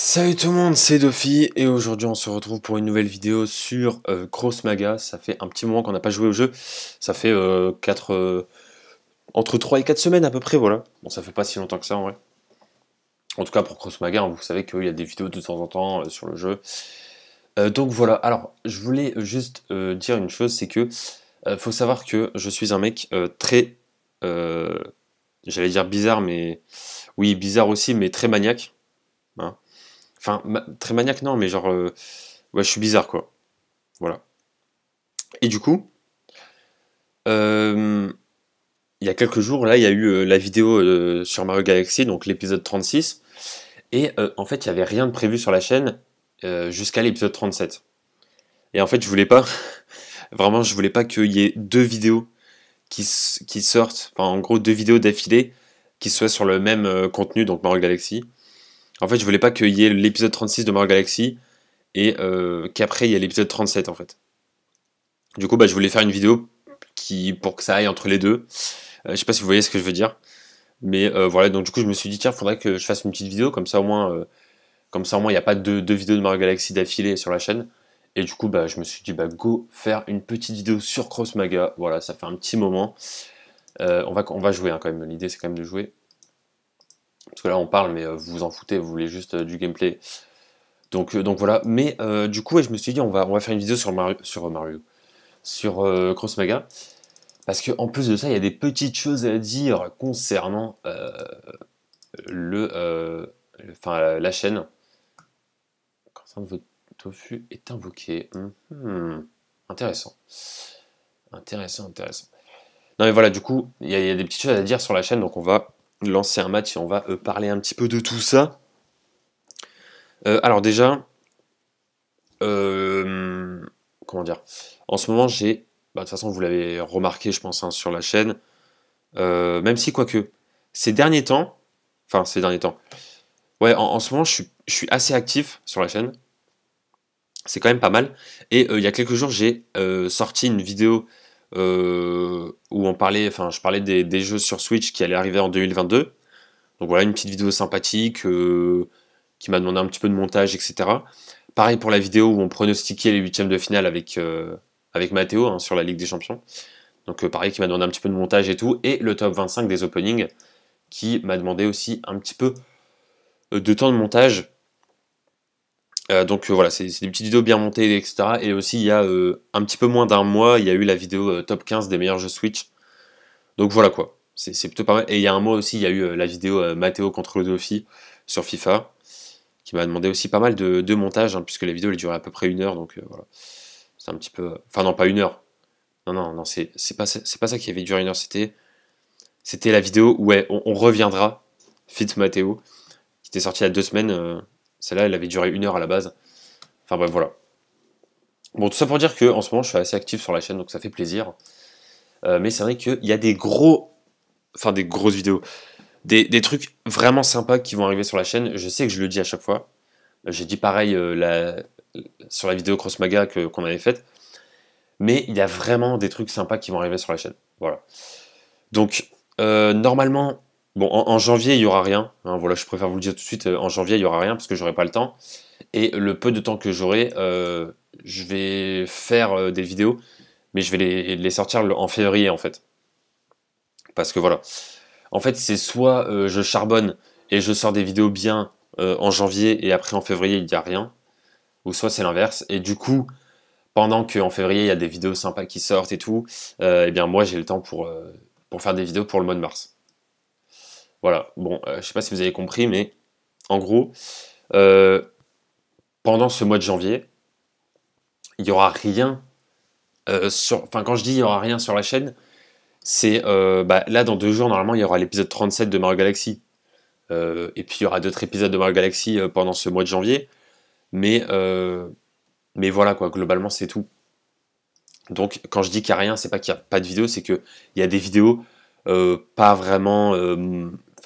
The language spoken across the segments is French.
Salut tout le monde, c'est Dofi et aujourd'hui on se retrouve pour une nouvelle vidéo sur Crossmaga euh, Cross Maga. Ça fait un petit moment qu'on n'a pas joué au jeu, ça fait 4, euh, euh, entre 3 et 4 semaines à peu près, voilà. Bon, ça fait pas si longtemps que ça en vrai. En tout cas pour Crossmaga, hein, vous savez qu'il y a des vidéos de temps en temps sur le jeu. donc voilà, alors je voulais juste dire une chose, c'est que faut savoir que je suis un mec très, j'allais dire bizarre, mais oui bizarre aussi, mais très maniaque Enfin, très maniaque, non, mais genre. Euh, ouais, je suis bizarre, quoi. Voilà. Et du coup. Euh, il y a quelques jours, là, il y a eu euh, la vidéo sur Mario Galaxy, donc l'épisode 36. Et en fait, il n'y avait rien de prévu sur la chaîne jusqu'à l'épisode 37. Et en fait, je voulais pas, vraiment, je voulais pas qu'il y ait deux vidéos qui, qui sortent, enfin, en gros, deux vidéos d'affilée qui soient sur le même contenu, donc Mario Galaxy. En fait, je voulais pas qu'il y ait l'épisode 36 de Mario Galaxy et euh, qu'après il y ait l'épisode 37 en fait. Du coup, bah, je voulais faire une vidéo qui, pour que ça aille entre les deux. Euh, je sais pas si vous voyez ce que je veux dire. Mais euh, voilà, donc du coup, je me suis dit, tiens, faudrait que je fasse une petite vidéo, comme ça au moins, comme ça il n'y a pas deux, vidéos de Mario Galaxy d'affilée sur la chaîne. Et du coup, bah, je me suis dit, bah, go faire une petite vidéo sur Cross Maga. Voilà, ça fait un petit moment. on, va, va jouer hein, quand même. L'idée, c'est quand même de jouer. Parce que là, on parle, mais euh, vous vous en foutez, vous voulez juste euh, du gameplay. Donc, euh, voilà. Mais du coup, je me suis dit, on va, faire une vidéo sur Mario, sur Mario, sur Cross Parce qu'en plus de ça, il y a des petites choses à dire concernant le, la chaîne. Concernant votre tofu est invoqué. Hmm, intéressant. Intéressant, intéressant. Non mais voilà, du coup, il y, y, a des petites choses à dire sur la chaîne, donc on va lancer un match et on va euh, parler un petit peu de tout ça. Euh, alors déjà, euh, comment dire En ce moment, j'ai, bah, de toute façon, vous l'avez remarqué, je pense, hein, sur la chaîne, même si, quoique, ces derniers temps, enfin, ces derniers temps, ouais, en, ce moment, je suis, assez actif sur la chaîne. C'est quand même pas mal. Et il y a quelques jours, j'ai sorti une vidéo euh, où on parlait, enfin, je parlais des, jeux sur Switch qui allaient arriver en 2022. Donc voilà, une petite vidéo sympathique euh, qui m'a demandé un petit peu de montage, etc. Pareil pour la vidéo où on pronostiquait les huitièmes de finale avec, euh, avec Mathéo hein, sur la Ligue des Champions. Donc pareil qui m'a demandé un petit peu de montage et tout. Et le top 25 des openings qui m'a demandé aussi un petit peu de temps de montage. Euh, donc euh, voilà, c'est des petites vidéos bien montées, etc. Et aussi, il y a euh, un petit peu moins d'un mois, il y a eu la vidéo top 15 des meilleurs jeux Switch. Donc voilà quoi, c'est plutôt pas mal. Et il y a un mois aussi, il y a eu la vidéo Matteo contre Lodofi sur FIFA, qui m'a demandé aussi pas mal de, montage, hein, puisque la vidéo elle durait à peu près une heure, donc voilà. C'est un petit peu. Enfin, non, pas une heure. Non, non, non, c'est pas, pas ça qui avait duré une heure, c'était. la vidéo où ouais, on, reviendra, Fit Matteo, qui était sortie il y a deux semaines celle-là, elle avait duré une heure à la base. Enfin bref, voilà. Bon, tout ça pour dire que en ce moment, je suis assez actif sur la chaîne, donc ça fait plaisir. Euh, mais c'est vrai qu'il y a des gros, enfin des grosses vidéos, des, trucs vraiment sympas qui vont arriver sur la chaîne. Je sais que je le dis à chaque fois. J'ai dit pareil euh, sur la vidéo Cross Maga qu'on avait faite. Mais il y a vraiment des trucs sympas qui vont arriver sur la chaîne. Voilà. Donc, euh, normalement, Bon, en, janvier, il n'y aura rien. Hein, voilà, je préfère vous le dire tout de suite. Euh, en janvier, il n'y aura rien parce que j'aurai pas le temps. Et le peu de temps que j'aurai, euh, je vais faire euh, des vidéos, mais je vais les, sortir en février en fait. Parce que voilà. En fait, c'est soit je charbonne et je sors des vidéos bien en janvier et après en février, il n'y a rien. Ou soit c'est l'inverse. Et du coup, pendant qu'en février, il y a des vidéos sympas qui sortent et tout, eh bien moi, j'ai le temps pour, pour faire des vidéos pour le mois de mars. Voilà, bon, euh, je ne sais pas si vous avez compris, mais en gros, euh, pendant ce mois de janvier, il n'y aura rien euh, sur... Enfin, quand je dis il n'y aura rien sur la chaîne, c'est... Bah, là, dans deux jours, normalement, il y aura l'épisode 37 de Mario Galaxy. et puis, il y aura d'autres épisodes de Mario Galaxy pendant ce mois de janvier. Mais, mais voilà, quoi, globalement, c'est tout. Donc, quand je dis qu'il n'y a rien, c'est pas qu'il n'y a pas de vidéo, c'est qu'il y a des vidéos... pas vraiment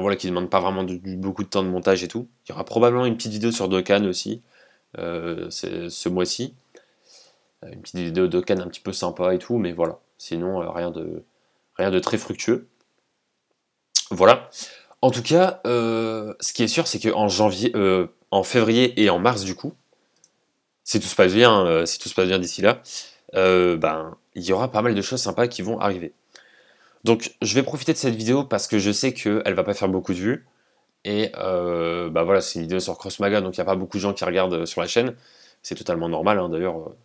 voilà, qui ne demande pas vraiment beaucoup de temps de montage et tout. Il y aura probablement une petite vidéo sur Dokkan aussi, euh, ce mois-ci. Euh, une petite vidéo Dokkan un petit peu sympa et tout, mais voilà. Sinon, euh, rien, de, rien de très fructueux. Voilà. En tout cas, ce qui est sûr, c'est qu'en janvier, en février et en mars, du coup, si tout se passe bien, tout se d'ici là, ben, il y aura pas mal de choses sympas qui vont arriver. Donc je vais profiter de cette vidéo parce que je sais qu'elle va pas faire beaucoup de vues. Et euh, bah voilà, c'est une vidéo sur Crossmaga, donc il n'y a pas beaucoup de gens qui regardent euh, sur la chaîne. C'est totalement normal, hein, d'ailleurs. Euh,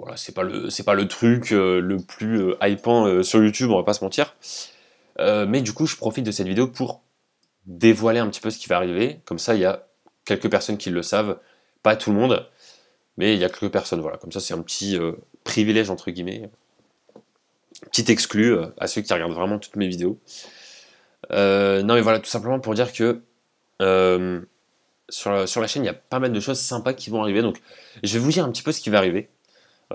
voilà, c'est pas, le, pas le truc le plus hypant sur YouTube, on va pas se mentir. mais du coup, je profite de cette vidéo pour dévoiler un petit peu ce qui va arriver. Comme ça, il y a quelques personnes qui le savent, pas tout le monde, mais il y a quelques personnes, voilà. Comme ça, c'est un petit privilège, entre guillemets. Petit exclu euh, à ceux qui regardent vraiment toutes mes vidéos. Euh, non, mais voilà, tout simplement pour dire que euh, sur, la, sur, chaîne, il y a pas mal de choses sympas qui vont arriver. Donc, je vais vous dire un petit peu ce qui va arriver,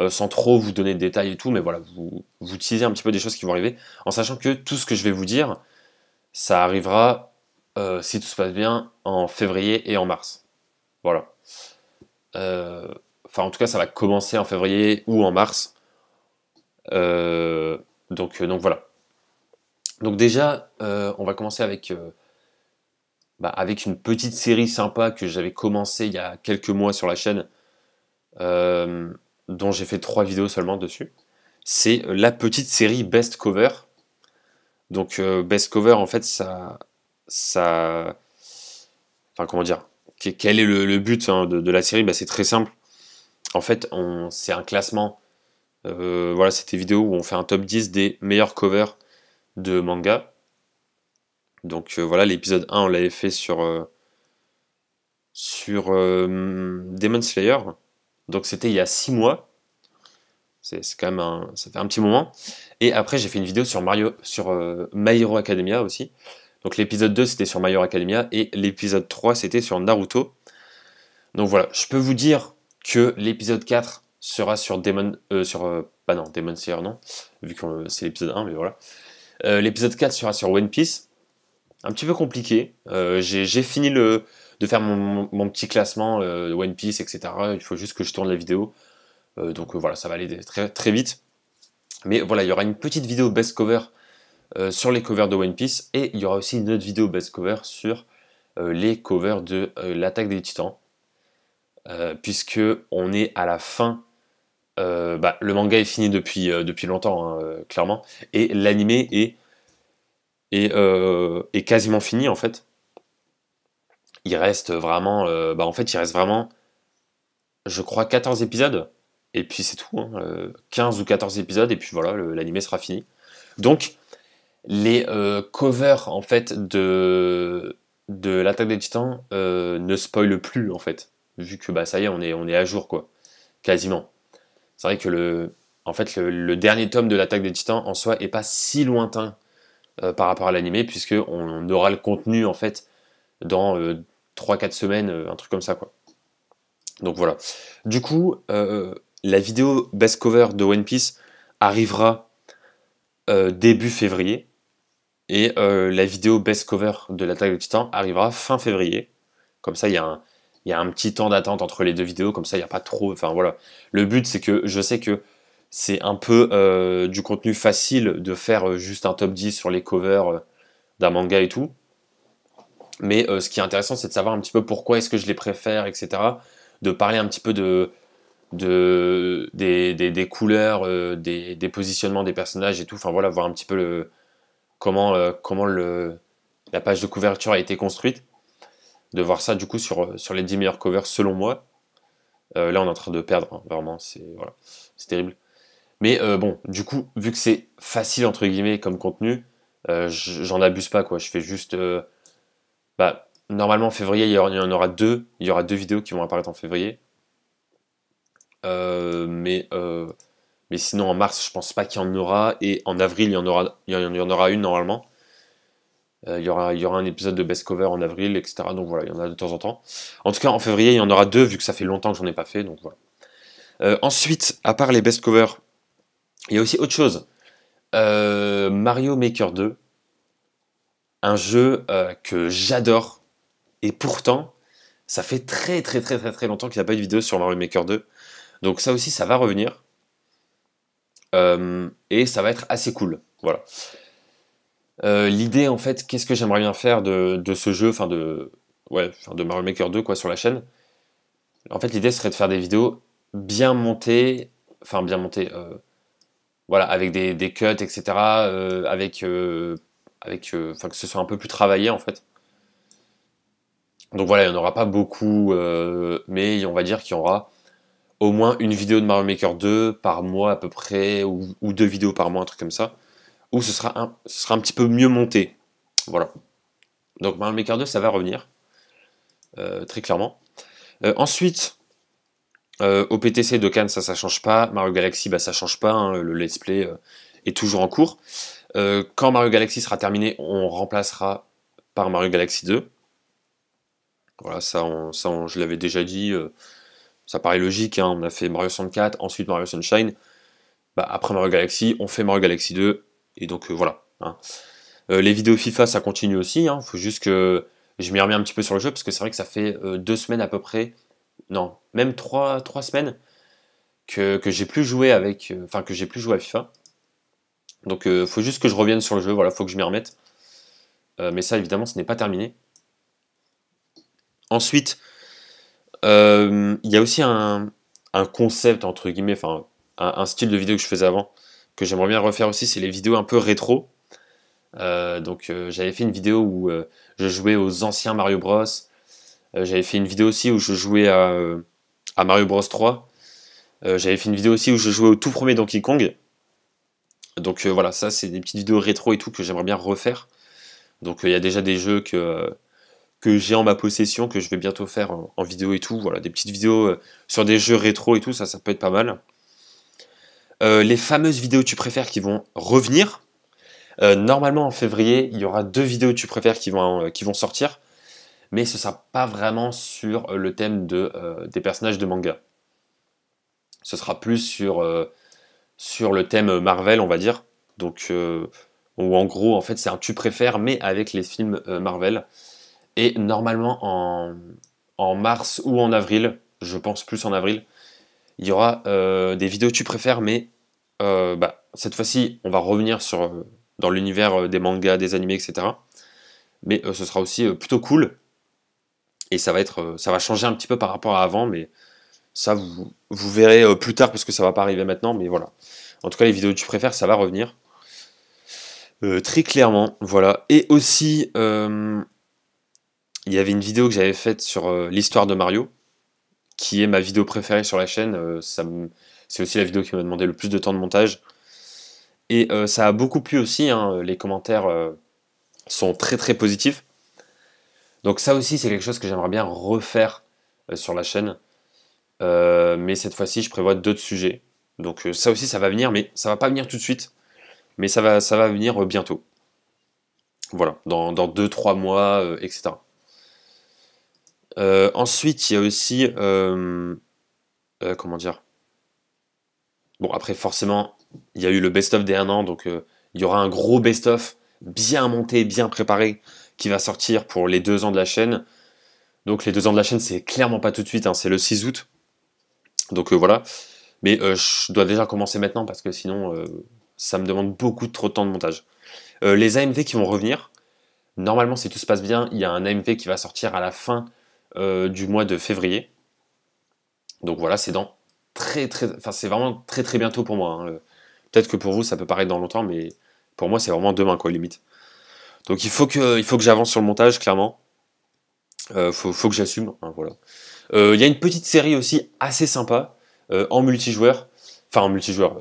sans trop vous donner de détails et tout, mais voilà, vous, vous utilisez un petit peu des choses qui vont arriver, en sachant que tout ce que je vais vous dire, ça arrivera, si tout se passe bien, en février et en mars. Voilà. Enfin, en tout cas, ça va commencer en février ou en mars. Euh, donc, euh, donc voilà. Donc déjà, euh, on va commencer avec, bah, avec une petite série sympa que j'avais commencé il y a quelques mois sur la chaîne, dont j'ai fait trois vidéos seulement dessus. C'est la petite série Best Cover. Donc Best Cover, en fait, ça, ça, enfin comment dire, quel est le, but hein, de, la série bah, C'est très simple. En fait, c'est un classement euh, voilà, c'était vidéo où on fait un top 10 des meilleurs covers de manga. Donc euh, voilà, l'épisode 1, on l'avait fait sur, euh, sur Demon Slayer. Donc c'était il y a 6 mois. C'est quand même un, ça fait un petit moment. Et après, j'ai fait une vidéo sur, Mario, sur My Hero Academia aussi. Donc l'épisode 2, c'était sur My Hero Academia. Et l'épisode 3, c'était sur Naruto. Donc voilà, je peux vous dire que l'épisode 4, sera sur Demon. Euh, sur, euh, non, Demon Slayer, non, vu que euh, c'est l'épisode 1, mais voilà. l'épisode 4 sera sur One Piece. Un petit peu compliqué. j'ai fini le, de faire mon, petit classement de One Piece, etc. Il faut juste que je tourne la vidéo. donc voilà, ça va aller très, très vite. Mais voilà, il y aura une petite vidéo best cover sur les covers de One Piece et il y aura aussi une autre vidéo best cover sur les covers de l'attaque des titans puisque on est à la fin euh, bah, le manga est fini depuis, euh, depuis longtemps, hein, euh, clairement, et l'anime est, est, quasiment fini en fait. Il reste vraiment, bah, en fait, il reste vraiment, je crois, 14 épisodes, et puis c'est tout, 15 hein, ou 14 épisodes, et puis voilà, l'anime sera fini. Donc, les covers en fait de, de l'attaque des titans ne spoilent plus en fait, vu que bah, ça y est, on est, on est à jour quoi, quasiment c'est vrai que le, en fait, le, dernier tome de l'attaque des titans en soi est pas si lointain euh, par rapport à l'animé, puisqu'on on aura le contenu en fait dans 3-4 euh, semaines, euh, un truc comme ça quoi. Donc voilà. Du coup, la vidéo best cover de One Piece arrivera début février. Et la vidéo best cover de l'attaque des titans arrivera fin février. Comme ça, il y a un, il y a un petit temps d'attente entre les deux vidéos, comme ça il n'y a pas trop. Enfin voilà. Le but c'est que je sais que c'est un peu euh, du contenu facile de faire euh, juste un top 10 sur les covers euh, d'un manga et tout. Mais ce qui est intéressant, c'est de savoir un petit peu pourquoi est-ce que je les préfère, etc. De parler un petit peu de, des, couleurs, des, positionnements des personnages et tout. Enfin voilà, voir un petit peu comment, comment la page de couverture a été construite de voir ça du coup sur, euh, sur les 10 meilleurs covers selon moi. Euh, là, on est en train de perdre, hein, vraiment, c'est terrible. Mais euh, bon, du coup, vu que c'est facile entre guillemets comme contenu, j'en abuse pas quoi. Je fais juste. bah, normalement en février, il y, en aura deux. Il y aura deux vidéos qui vont apparaître en février. mais, mais sinon en mars, je pense pas qu'il y en aura. Et en avril, il y en aura, il y en aura une normalement. Euh, il, y aura, il y aura un épisode de Best Cover en avril, etc. Donc voilà, il y en a de temps en temps. En tout cas, en février, il y en aura deux, vu que ça fait longtemps que j'en ai pas fait. Donc euh, ensuite, à part les Best Cover, il y a aussi autre chose. Euh, Mario Maker 2, un jeu que j'adore, et pourtant, ça fait très très très très très longtemps qu'il n'y a pas eu de vidéo sur Mario Maker 2. Donc ça aussi, ça va revenir. et ça va être assez cool. Voilà. Euh, l'idée, en fait, qu'est-ce que j'aimerais bien faire de, ce jeu, enfin de, de Mario Maker 2 quoi, sur la chaîne En fait, l'idée serait de faire des vidéos bien montées, enfin bien montées, euh, voilà, avec des, des cuts, etc., euh, avec, avec que ce soit un peu plus travaillé, en fait. Donc voilà, il n'y en aura pas beaucoup, mais on va dire qu'il y aura au moins une vidéo de Mario Maker 2 par mois à peu près, ou, deux vidéos par mois, un truc comme ça où ce sera un, sera un petit peu mieux monté. Voilà. Donc Mario Maker 2, ça va revenir, euh, très clairement. Euh, ensuite, au euh, PTC de Cannes, ça, ça change pas. Mario Galaxy, bah, ça change pas. Hein. le let's play est toujours en cours. quand Mario Galaxy sera terminé, on remplacera par Mario Galaxy 2. Voilà, ça, on, ça je l'avais déjà dit. ça paraît logique. Hein. on a fait Mario 64, ensuite Mario Sunshine. Bah, après Mario Galaxy, on fait Mario Galaxy 2 et donc euh, voilà. Hein. Euh, les vidéos FIFA, ça continue aussi. Il hein. faut juste que je m'y remets un petit peu sur le jeu parce que c'est vrai que ça fait euh, deux semaines à peu près, non, même trois, trois semaines que, que j'ai plus joué avec, enfin que j'ai plus joué à FIFA. Donc il faut juste que je revienne sur le jeu, voilà, faut que je m'y remette. mais ça évidemment ce n'est pas terminé. Ensuite, il y a aussi un, concept entre guillemets, enfin un, style de vidéo que je faisais avant, que j'aimerais bien refaire aussi, c'est les vidéos un peu rétro. Euh, donc euh, j'avais fait une vidéo où euh, je jouais aux anciens Mario Bros. j'avais fait une vidéo aussi où je jouais à, Mario Bros 3. j'avais fait une vidéo aussi où je jouais au tout premier Donkey Kong. Donc voilà, ça c'est des petites vidéos rétro et tout que j'aimerais bien refaire. Donc il y a déjà des jeux que, que j'ai en ma possession, que je vais bientôt faire en vidéo et tout. Voilà, des petites vidéos sur des jeux rétro et tout, ça ça peut être pas mal. Euh, les fameuses vidéos tu préfères qui vont revenir. Euh, normalement en février, il y aura deux vidéos tu préfères qui vont, euh, qui vont sortir, mais ce ne sera pas vraiment sur le thème de, des personnages de manga. Ce sera plus sur, sur le thème Marvel, on va dire. Donc, ou en gros, en fait, c'est un tu préfères, mais avec les films Marvel. Et normalement, en mars ou en avril, je pense plus en avril, il y aura euh, des vidéos que tu préfères, mais euh, bah, cette fois-ci, on va revenir sur, euh, dans l'univers des mangas, des animés, etc. Mais ce sera aussi plutôt cool. Et ça va, être, ça va changer un petit peu par rapport à avant, mais ça, vous, vous verrez plus tard parce que ça va pas arriver maintenant. Mais voilà. En tout cas, les vidéos que tu préfères, ça va revenir. très clairement, voilà. Et aussi, il y avait une vidéo que j'avais faite sur l'histoire de Mario qui est ma vidéo préférée sur la chaîne. Euh, c'est aussi la vidéo qui m'a demandé le plus de temps de montage. Et euh, ça a beaucoup plu aussi, hein, les commentaires euh, sont très très positifs. Donc ça aussi c'est quelque chose que j'aimerais bien refaire sur la chaîne. mais cette fois-ci je prévois d'autres sujets. Donc ça aussi ça va venir, mais ça va pas venir tout de suite. Mais ça va, ça va venir bientôt. Voilà, dans 2-3 mois, etc. Euh, ensuite, il y a aussi. Euh, euh, comment dire Bon, après, forcément, il y a eu le best-of des 1 an, donc il y aura un gros best-of bien monté, bien préparé, qui va sortir pour les 2 ans de la chaîne. Donc, les 2 ans de la chaîne, c'est clairement pas tout de suite, hein, c'est le 6 août. Donc, voilà. Mais je dois déjà commencer maintenant parce que sinon, ça me demande beaucoup trop de temps de montage. les AMV qui vont revenir, normalement, si tout se passe bien, il y a un AMV qui va sortir à la fin euh, du mois de février. Donc voilà, c'est dans très très, enfin c'est vraiment très très bientôt pour moi. Hein. Euh, peut-être que pour vous ça peut paraître dans longtemps, mais pour moi c'est vraiment demain quoi limite. Donc il faut que, il faut que j'avance sur le montage clairement. Il euh, faut, que j'assume, hein, voilà. Il y a une petite série aussi assez sympa en multijoueur. Enfin en multijoueur,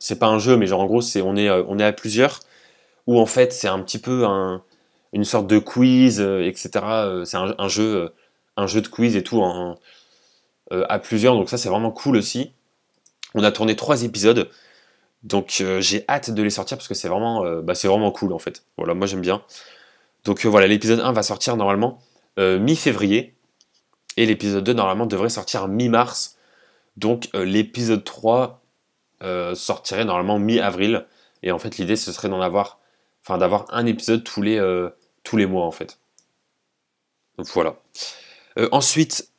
c'est pas un jeu, mais genre en gros c'est on est on est à plusieurs où en fait c'est un petit peu une sorte de quiz, etc. C'est un, jeu un jeu de quiz et tout en, euh, à plusieurs. Donc ça, c'est vraiment cool aussi. On a tourné trois épisodes. Donc euh, j'ai hâte de les sortir parce que c'est vraiment, euh, bah, c'est vraiment cool en fait. Voilà, moi j'aime bien. Donc voilà, l'épisode 1 va sortir normalement mi-février. Et l'épisode 2 normalement devrait sortir mi-mars. Donc l'épisode 3 sortirait normalement mi-avril. Et en fait l'idée ce serait d'en avoir, enfin d'avoir un épisode tous les, tous les mois en fait. Donc voilà. Euh, ensuite,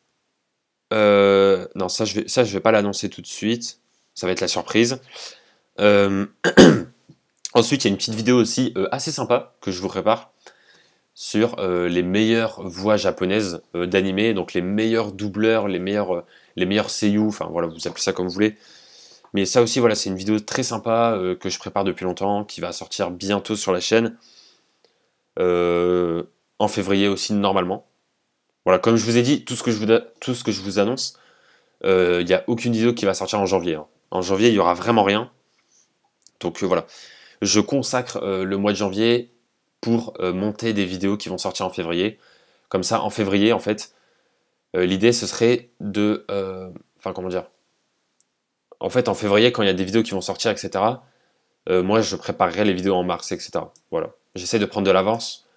euh, non, ça je vais, vais pas l'annoncer tout de suite. Ça va être la surprise. Euh, ensuite, il y a une petite vidéo aussi assez sympa que je vous prépare sur les meilleures voix japonaises d'animé, donc les meilleurs doubleurs, les meilleurs, les meilleurs seiyuu, enfin voilà, vous appelez ça comme vous voulez. Mais ça aussi, voilà, c'est une vidéo très sympa que je prépare depuis longtemps, qui va sortir bientôt sur la chaîne. en février aussi, normalement. Voilà, comme je vous ai dit, tout ce que je vous, tout ce que je vous annonce, il euh, n'y a aucune vidéo qui va sortir en janvier. Hein. En janvier, il n'y aura vraiment rien. Donc euh, voilà, je consacre euh, le mois de janvier pour monter des vidéos qui vont sortir en février. Comme ça, en février, en fait, l'idée, ce serait de... Enfin, comment dire En fait, en février, quand il y a des vidéos qui vont sortir, etc., moi, je préparerai les vidéos en mars, etc. Voilà. J'essaie de prendre de l'avance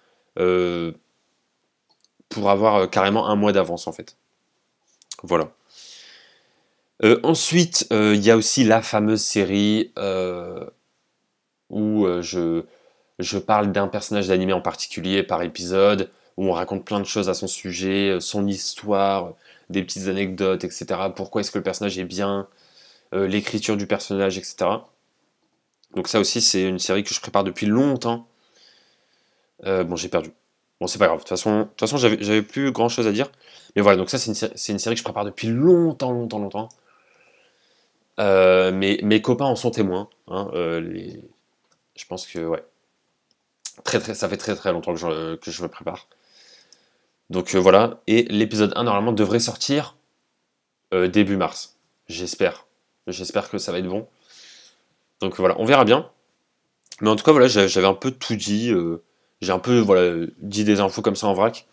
pour avoir euh, carrément un mois d'avance en fait. Voilà. Euh, ensuite, euh, il y a aussi la fameuse série où je, je, parle d'un personnage d'animé en particulier par épisode, où on raconte plein de choses à son sujet, son histoire, des petites anecdotes, etc. Pourquoi est-ce que le personnage est bien, l'écriture du personnage, etc. Donc ça aussi, c'est une série que je prépare depuis longtemps. bon, j'ai perdu c'est pas grave. De toute façon, toute façon j'avais plus grand chose à dire. Mais voilà, donc ça, c'est une, une, série que je prépare depuis longtemps, longtemps, longtemps. Euh, mais mes, copains en sont témoins. Hein, euh, je pense que, ouais. Très, très, ça fait très, très longtemps que je, que je me prépare. Donc euh, voilà. Et l'épisode 1, normalement, devrait sortir début mars. J'espère. J'espère que ça va être bon. Donc voilà, on verra bien. Mais en tout cas, voilà, j'avais un peu tout dit. J'ai un peu voilà, dit des infos comme ça en vrac.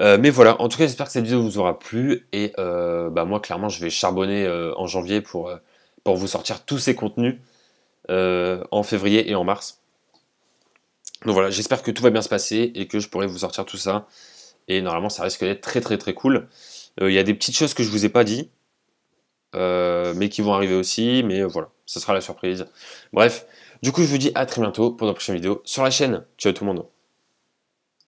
Euh, mais voilà, en tout cas j'espère que cette vidéo vous aura plu et euh, bah, moi clairement je vais charbonner euh, en janvier pour, pour vous sortir tous ces contenus en février et en mars. Donc voilà, j'espère que tout va bien se passer et que je pourrai vous sortir tout ça. Et normalement ça risque d'être très très très cool. Il y a des petites choses que je ne vous ai pas dit, mais qui vont arriver aussi, mais voilà, ce sera la surprise. Bref, du coup, je vous dis à très bientôt pour notre prochaine vidéo sur la chaîne. Ciao tout le monde